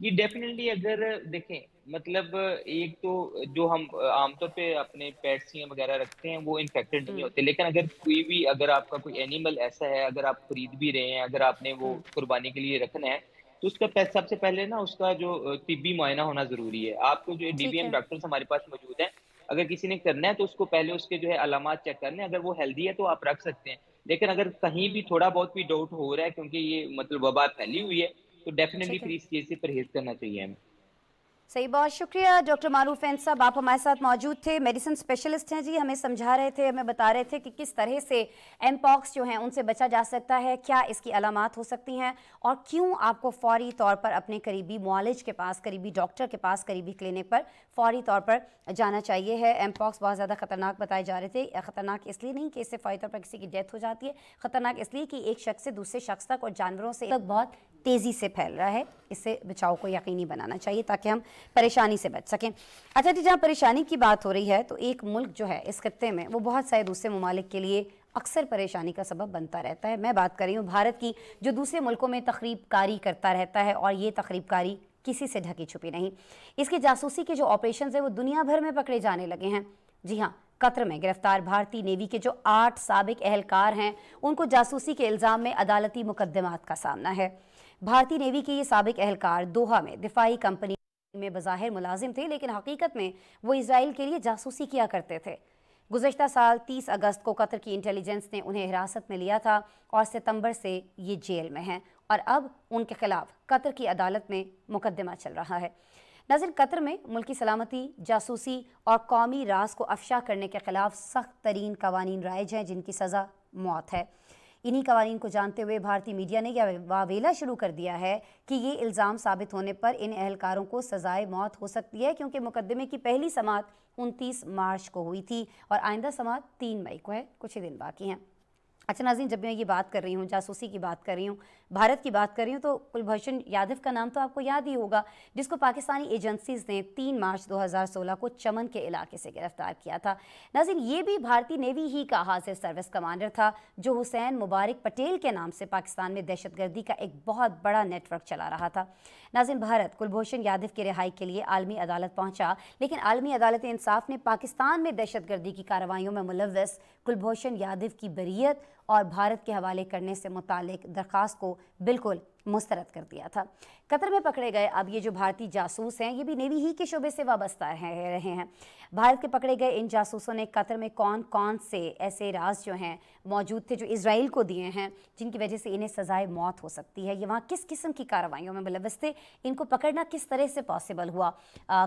ये डेफिनेटली अगर देखें मतलब एक तो जो हम आमतौर पे अपने पेट्स या वगैरह रखते हैं वो इन्फेक्टेड नहीं हम्म। होते लेकिन अगर कोई भी अगर आपका कोई एनिमल ऐसा है अगर आप खरीद भी रहे हैं अगर आपने वो हम्म। कुर्बानी के लिए रखना है तो उसका सबसे पहले ना उसका जो तिब्बी मुआयना होना जरूरी है आपको जो डीबीएम डॉक्टर्स हमारे पास मौजूद हैं अगर किसी ने करना है तो उसको पहले उसके जो है अलामत चेक करने अगर वो हेल्दी है तो आप रख सकते हैं लेकिन अगर कहीं भी थोड़ा बहुत भी डाउट हो रहा है क्योंकि ये मतलब वबा फैली हुई है तो डेफिनेटली फिर इस चीज़ से परहेज करना चाहिए हमें सही बहुत शुक्रिया डॉक्टर मारूफ एन साहब आप हमारे साथ मौजूद थे मेडिसिन स्पेशलिस्ट हैं जी हमें समझा रहे थे हमें बता रहे थे कि किस तरह से एम पॉक्स जो हैं उनसे बचा जा सकता है क्या इसकी अलामत हो सकती हैं और क्यों आपको फौरी तौर पर अपने करीबी मॉलेज के पास करीबी डॉक्टर के पास करीबी क्लिनिक पर फौरी तौर पर जाना चाहिए है एम पॉक्स बहुत ज़्यादा ख़तरनाक बताए जा रहे थे ख़तरनाक इसलिए नहीं कि इससे फौरी तौर पर किसी की डेथ हो जाती है ख़तरनाक इसलिए कि एक शख्स से दूसरे शख्स तक और जानवरों से तक बहुत तेज़ी से फैल रहा है इससे बचाव को यकीनी बनाना चाहिए ताकि हम परेशानी से बच सकें अच्छा जी जहाँ परेशानी की बात हो रही है तो एक मुल्क जो है इस खत्े में वो बहुत सारे दूसरे ममालिक के लिए अक्सर परेशानी का सबब बनता रहता है मैं बात कर रही हूँ भारत की जो दूसरे मुल्कों में तकरीब कारी करता रहता है और ये तकरीब कारी किसी से ढकी छुपी नहीं इसके जासूसी के जो ऑपरेशन हैं वो दुनिया भर में पकड़े जाने लगे हैं जी हाँ कतर में गिरफ्तार भारतीय नेवी के जो आठ सबक एहलकार हैं उनको जासूसी के इल्ज़ाम में अदालती मुकदमात का सामना है भारतीय नेवी के ये सबक एहलकार दोहा में दिफाही कंपनी में बज़ाहिर मुलाजिम थे लेकिन हकीकत में वो इसराइल के लिए जासूसी किया करते थे गुजशत साल 30 अगस्त को कतर की इंटेलिजेंस ने उन्हें हिरासत में लिया था और सितंबर से ये जेल में हैं और अब उनके खिलाफ कतर की अदालत में मुकदमा चल रहा है नजर कतर में मुल्की सलामती जासूसी और कौमी रास को अफशा करने के खिलाफ सख्त तरीन कवानीन राइज हैं जिनकी सज़ा मौत है इन्हीं कवानीन को जानते हुए भारतीय मीडिया ने यह वावेला शुरू कर दिया है कि ये इल्ज़ाम साबित होने पर इन एहलकारों को सजाए मौत हो सकती है क्योंकि मुकदमे की पहली समात उनतीस मार्च को हुई थी और आइंदा समात तीन मई को है कुछ ही दिन बाकी हैं अच्छा नाजीन जब मैं ये बात कर रही हूँ जासूसी की बात कर रही हूँ भारत की बात कर रही हूँ तो कुलभूषण यादव का नाम तो आपको याद ही होगा जिसको पाकिस्तानी एजेंसीज ने 3 मार्च 2016 को चमन के इलाके से गिरफ्तार किया था नाजिन ये भी भारतीय नेवी ही का हाजिर सर्विस कमांडर था जो हुसैन मुबारक पटेल के नाम से पाकिस्तान में दहशत गर्दी का एक बहुत बड़ा नेटवर्क चला रहा था नाजिन भारत कुलभूषण यादव की रिहाई के लिए आलमी अदालत पहुँचा लेकिन आलमी अदालत इंसाफ ने पाकिस्तान में दहशत गर्दी की कार्रवाई में मुलवस कुलभूषण यादव की बरीयत और भारत के हवाले करने से मुतल दरख्वास्त को बिल्कुल मुस्तरद कर दिया था कतर में पकड़े गए अब ये जो भारतीय जासूस हैं ये भी नेवी ही के शोबे से वाबस्ता हैं रहे हैं भारत के पकड़े गए इन जासूसों ने कतर में कौन कौन से ऐसे राज जो हैं मौजूद थे जो इसराइल को दिए हैं जिनकी वजह से इन्हें सजाए मौत हो सकती है ये वहाँ किस किस्म की कार्रवाइयों में मुलवस थे इनको पकड़ना किस तरह से पॉसिबल हुआ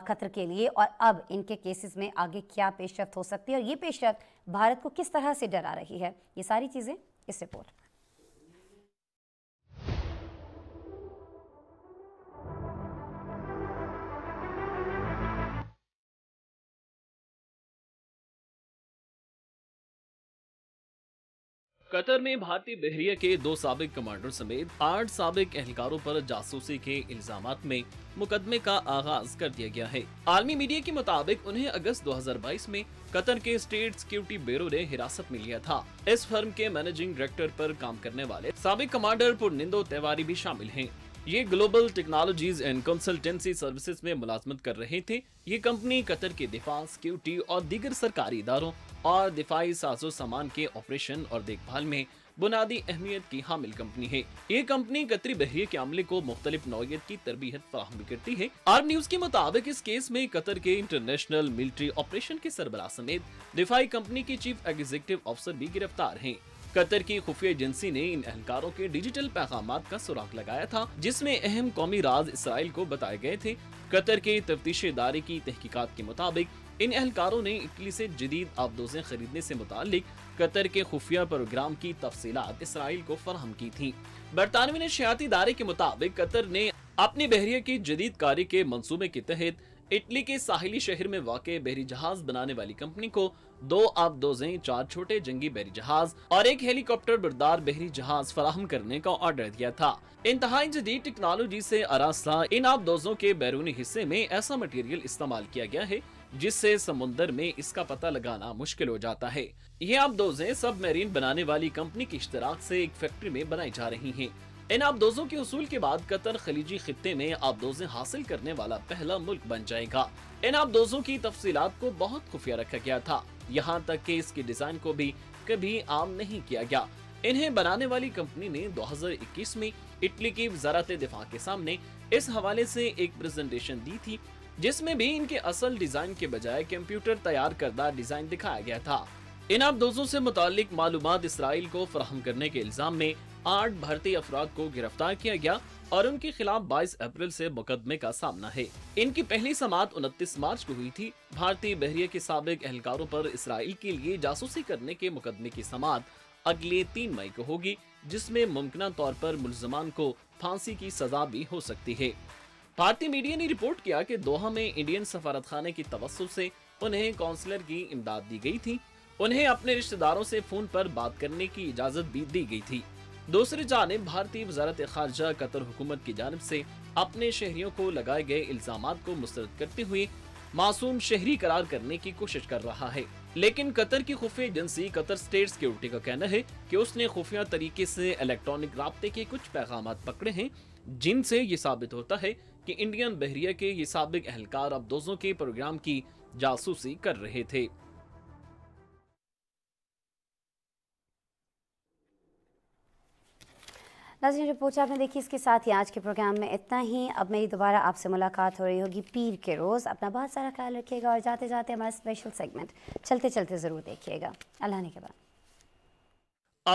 कतर के लिए और अब इनके केसेस में आगे क्या पेशरफ हो सकती है और ये पेशरफ भारत को किस तरह से डरा रही है ये सारी चीज़ें इस रिपोर्ट में कतर में भारतीय बहरिया के दो सबक कमांडर समेत आठ सबक एहलकारों पर जासूसी के इल्जाम में मुकदमे का आगाज कर दिया गया है आलमी मीडिया के मुताबिक उन्हें अगस्त 2022 में कतर के स्टेट सिक्योरिटी ब्यूरो ने हिरासत में लिया था इस फर्म के मैनेजिंग डायरेक्टर पर काम करने वाले सबक कमांडर पुरनिंदो तिवारी भी शामिल हैं। ये Global Technologies and Consultancy Services में मुलाजमत कर रहे थे ये कंपनी कतर के दिफा सिक्योरिटी और दीगर सरकारी इदारों और दिफाई साजो सामान के ऑपरेशन और देखभाल में बुनियादी अहमियत की हामिल कंपनी है ये कंपनी कतरी बहरी के अमले को मुख्तलिफ नौत की तरबियत फराहम करती है आर्म न्यूज के मुताबिक इस केस में कतर के इंटरनेशनल मिलिट्री ऑपरेशन के सरबराह समेत दिफाई कंपनी के चीफ एग्जीक्यूटिव ऑफिसर भी गिरफ्तार है कतर की खुफिया एजेंसी ने इन एहलकारों के डिजिटल पैगाम का सुराग लगाया था जिसमे अहम कौमी राज इसराइल को बताए गए थे कतर के तफ्तीशी इदारे की तहकीकत के मुताबिक इन एहलकारों ने इटली से जदीद आबदोजें खरीदने से मुतालिक कतर के खुफिया प्रोग्राम की तफसीत इसराइल को फराहम की थी बरतानवी नशियाती इदारे के मुताबिक कतर ने अपनी बहरिया की जदीद कारी के मनसूबे के तहत इटली के साहिली शहर में वाक़ बहरी जहाज बनाने वाली कंपनी को दो आबदोजें चार छोटे जंगी बहरी जहाज और एक हेलीकॉप्टर बरदार बहरी जहाज फराहम करने का ऑर्डर दिया था इंतहाई जदीद टेक्नोलॉजी से आरास्ता इन आबदोजों के बैरूनी हिस्से में ऐसा मटेरियल इस्तेमाल किया गया है जिससे समुन्दर में इसका पता लगाना मुश्किल हो जाता है ये आबदोजें सब मेरीन बनाने वाली कंपनी की इश्तराक से एक फैक्ट्री में बनाई जा रही है इन आबदोजों के उसूल के बाद कतर खलीजी खत्े में आबदोजें हासिल करने वाला पहला मुल्क बन जाएगा इन आबदोजों की तफसीत को बहुत खुफिया रखा गया था यहाँ तक कि इसके डिजाइन को भी कभी आम नहीं किया गया इन्हें बनाने वाली कंपनी ने 2021 में इटली की वजारत दिफा के सामने इस हवाले से एक प्रेजेंटेशन दी थी जिसमें भी इनके असल डिजाइन के बजाय कंप्यूटर तैयार करदा डिजाइन दिखाया गया था इन आप दोस्तों से मुतालिक मालूम इसराइल को फराहम करने के इल्जाम में आठ भारतीय अफराद को गिरफ्तार किया गया और उनके खिलाफ 22 अप्रैल से मुकदमे का सामना है इनकी पहली समात 29 मार्च को हुई थी भारतीय बहरिया के सबक एहलकारों पर इसराइल के लिए जासूसी करने के मुकदमे की समात अगले तीन मई को होगी जिसमें मुमकिन तौर पर मुलजमान को फांसी की सजा भी हो सकती है भारतीय मीडिया ने रिपोर्ट किया कि दोहा में इंडियन सफारत खाने की तवसु से उन्हें काउंसलर की इमदाद दी गई थी उन्हें अपने रिश्तेदारों से फोन पर बात करने की इजाजत भी दी गई थी दूसरी जानब भारतीय वजारत खारजा कतर हुकूमत की जानब से अपने शहरियों को लगाए गए इल्जाम को मुस्रद करते हुए मासूम शहरी करार करने की कोशिश कर रहा है लेकिन कतर की खुफिया एजेंसी कतर स्टेट सिक्योरिटी का कहना है की उसने खुफिया तरीके ऐसी इलेक्ट्रॉनिक रबते के कुछ पैगाम पकड़े हैं जिनसे ये साबित होता है कि इंडियन बहरिया के ये सबक एहलकार अब दोजों के प्रोग्राम की जासूसी कर रहे थे नाजरीन रिपोर्ट आपने देखी इसके साथ ही आज के प्रोग्राम में इतना ही अब मेरी दोबारा आपसे मुलाकात हो रही होगी पीर के रोज़ अपना बहुत सारा ख्याल रखिएगा और जाते जाते हमारा स्पेशल सेगमेंट चलते चलते ज़रूर देखिएगा अल्लाह के बाद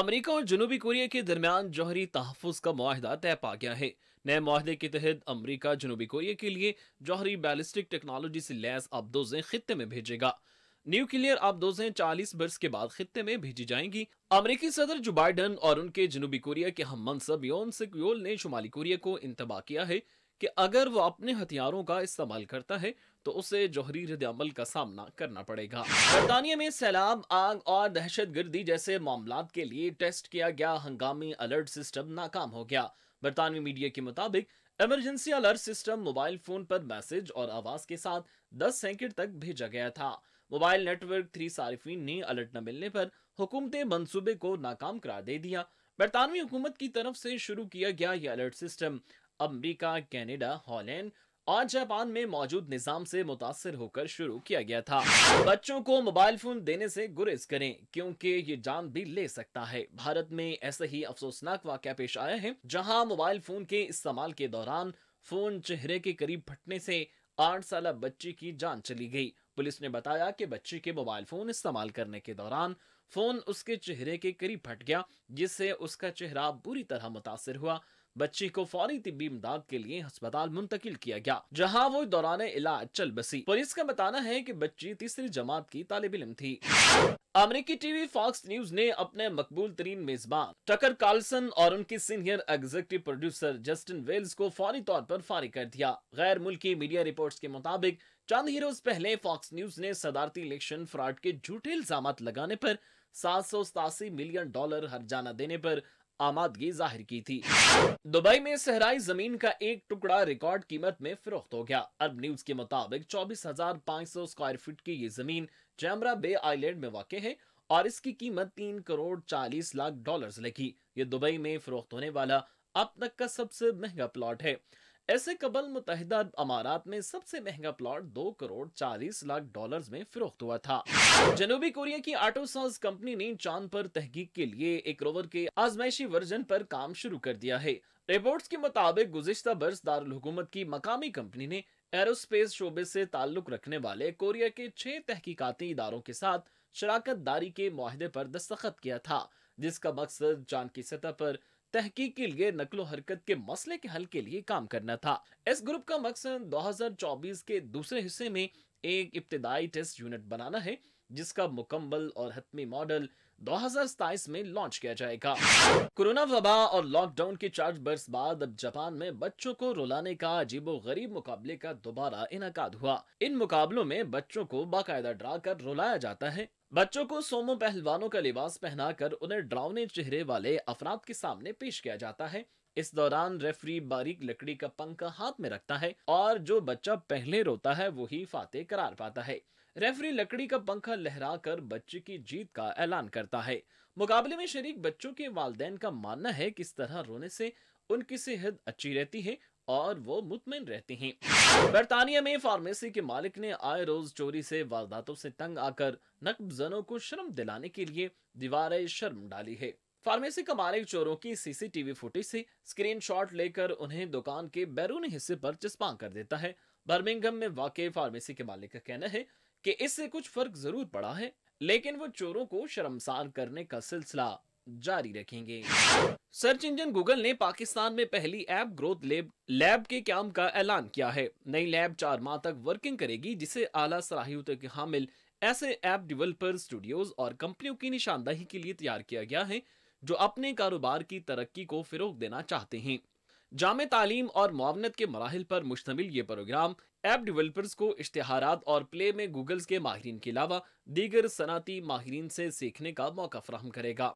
अमरीका और जनूबी कोरिया के दरमियान जौहरी तहफ़ का माहदा तय पा गया है नए माहे के तहत अमरीका जनूबी कोरिया के लिए जौहरी बैलिस्टिक टेक्नोलॉजी से लैस अब दो खत्े में भेजेगा न्यूक्लियर अब चालीस बर्स के बाद खत्े में भेजी जाएंगी अमरीकी सदर जो बाइडन और उनके जनूबी कोरिया के हम मनसब योन सिक्योल ने शुमाली कोरिया को इंतबाह किया है कि अगर वो अपने हथियारों का इस्तेमाल करता है तो उसे जौहरी रद्दमल का सामना करना पड़ेगा बरतानिया में सैलाब आग और दहशत गर्दी जैसे मामला के लिए टेस्ट किया गया हंगामी अलर्ट सिस्टम नाकाम हो गया बरतानवी मीडिया के मुताबिक emergency alert system mobile phone पर मैसेज और आवाज के साथ 10 सेकंड तक भेजा गया था मोबाइल नेटवर्क थ्री सार्फिन ने अलर्ट न मिलने पर हुकूमत मनसूबे को नाकाम करार दे दिया बरतानवी हुकूमत की तरफ से शुरू किया गया यह अलर्ट सिस्टम अमरीका कैनेडा हॉलैंड और जापान में मौजूद निज़ाम से मुतासर होकर शुरू किया गया था बच्चों को मोबाइल फोन देने से गुरेज करें क्योंकि ये जान भी ले सकता है भारत में ऐसे ही अफसोसनाक वाक्य पेश आया है जहां मोबाइल फोन के इस्तेमाल के दौरान फोन चेहरे के करीब फटने से आठ साल बच्ची की जान चली गई पुलिस ने बताया कि बच्चे के मोबाइल फोन इस्तेमाल करने के दौरान फोन उसके चेहरे के करीब फट गया जिससे उसका चेहरा बुरी तरह मुतासर हुआ बच्ची को फौरी तिब्बी इमदाद के लिए अस्पताल मुंतकिल किया गया जहां वो दौरान इलाज चल बसी पुलिस का बताना है कि बच्ची तीसरी जमात की तालब इलम थी अमरीकी टीवी फॉक्स न्यूज ने अपने मकबूल तरीन मेजबान टकर कार्लसन और उनके senior executive producer Justin Wells को फौरी तौर पर फारिग कर दिया गैर मुल्की मीडिया रिपोर्ट्स के मुताबिक चंद हीरोज पहले फॉक्स न्यूज ने सदारती इलेक्शन फ्रॉड के झूठे इल्जाम लगाने पर सात मिलियन डॉलर हर्जाना देने पर आमादगी जाहिर की थी दुबई में सहराई जमीन का एक टुकड़ा रिकॉर्ड कीमत में फरोख्त हो गया अरब न्यूज के मुताबिक 24,500 स्क्वायर फीट की ये जमीन चैमरा बे आइलैंड में वाक़ है और इसकी कीमत तीन करोड़ चालीस लाख डॉलर्स लगी ये दुबई में फरोख्त होने वाला अब तक का सबसे महंगा प्लॉट है ऐसे कबल मुतहद अमारात में सबसे महंगा प्लॉट दो करोड़ चालीस लाख डॉलर्स में फरोख्त हुआ था जनूबी कोरिया की आटोसाज कंपनी ने चांद पर तहकीक के लिए एक रोवर के आजमाइशी वर्जन पर काम शुरू कर दिया है रिपोर्ट्स के मुताबिक गुजश्ता बर्स दारकूमत की मकामी कंपनी ने एरोस्पेस शोबे से ताल्लुक रखने वाले कोरिया के छह तहकीकती इदारों के साथ शराकत दारी के माहदे पर दस्तखत किया था जिसका मकसद चांद की सतह पर तहकीक के लिए नकलो हरकत के मसले के हल के लिए काम करना था इस ग्रुप का मकसद 2024 के दूसरे हिस्से में एक इब्तदाई टेस्ट यूनिट बनाना है जिसका मुकम्मल और हतमी मॉडल सताइस में लॉन्च किया जाएगा कोरोना वबा और लॉकडाउन के चार वर्ष बाद अब जापान में बच्चों को रुलाने का अजीबो गरीब मुकाबले का दोबारा इनका हुआ इन मुकाबलों में बच्चों को बाकायदा डरा कर रुलाया जाता है बच्चों को सोमो पहलवानों का लिबास पहनाकर उन्हें ड्रावने चेहरे वाले अफराद के सामने पेश किया जाता है इस दौरान रेफरी बारीक लकड़ी का पंखा हाथ में रखता है और जो बच्चा पहले रोता है वही फाते करार पाता है रेफरी लकड़ी का पंखा लहरा कर बच्चे की जीत का ऐलान करता है मुकाबले में शरीक बच्चों के वालदेन का मानना है कि इस तरह रोने से उनकी सेहत अच्छी रहती है और वो मुतमिन रहती हैं बरतानिया में फार्मेसी के मालिक ने आए रोज चोरी से वारदातों से तंग आकर नकब जनों को शर्म दिलाने के लिए दीवार शर्म डाली है फार्मेसी का मालिक चोरों की सीसीटीवी फुटेज से स्क्रीनशॉट लेकर उन्हें दुकान के बैरूनी हिस्से पर चस्पा कर देता है बर्मिंगम में वाकई फार्मेसी के मालिक का कहना है कि इससे कुछ फर्क जरूर पड़ा है लेकिन वो चोरों को शर्मसार करने का सिलसिला जारी रखेंगे सर्च इंजन गूगल ने पाकिस्तान में पहली ऐप ग्रोथ लैब लैब के काम का ऐलान किया है नई लैब चार माह तक वर्किंग करेगी जिसे आला सलाहियत के हामिल ऐसे ऐप डेवलपर स्टूडियोज और कंपनियों की निशानदाही के लिए तैयार किया गया है जो अपने कारोबार की तरक्की को फ़रोग देना चाहते हैं जाम तालीम और मुआवनत के मराहल पर मुश्तमिल ये प्रोग्राम ऐप डेवलपर्स को इश्तहारात और प्ले में गूगल्स के माहरीन के अलावा दीगर सनाती माहरीन से सीखने का मौका फ्राहम करेगा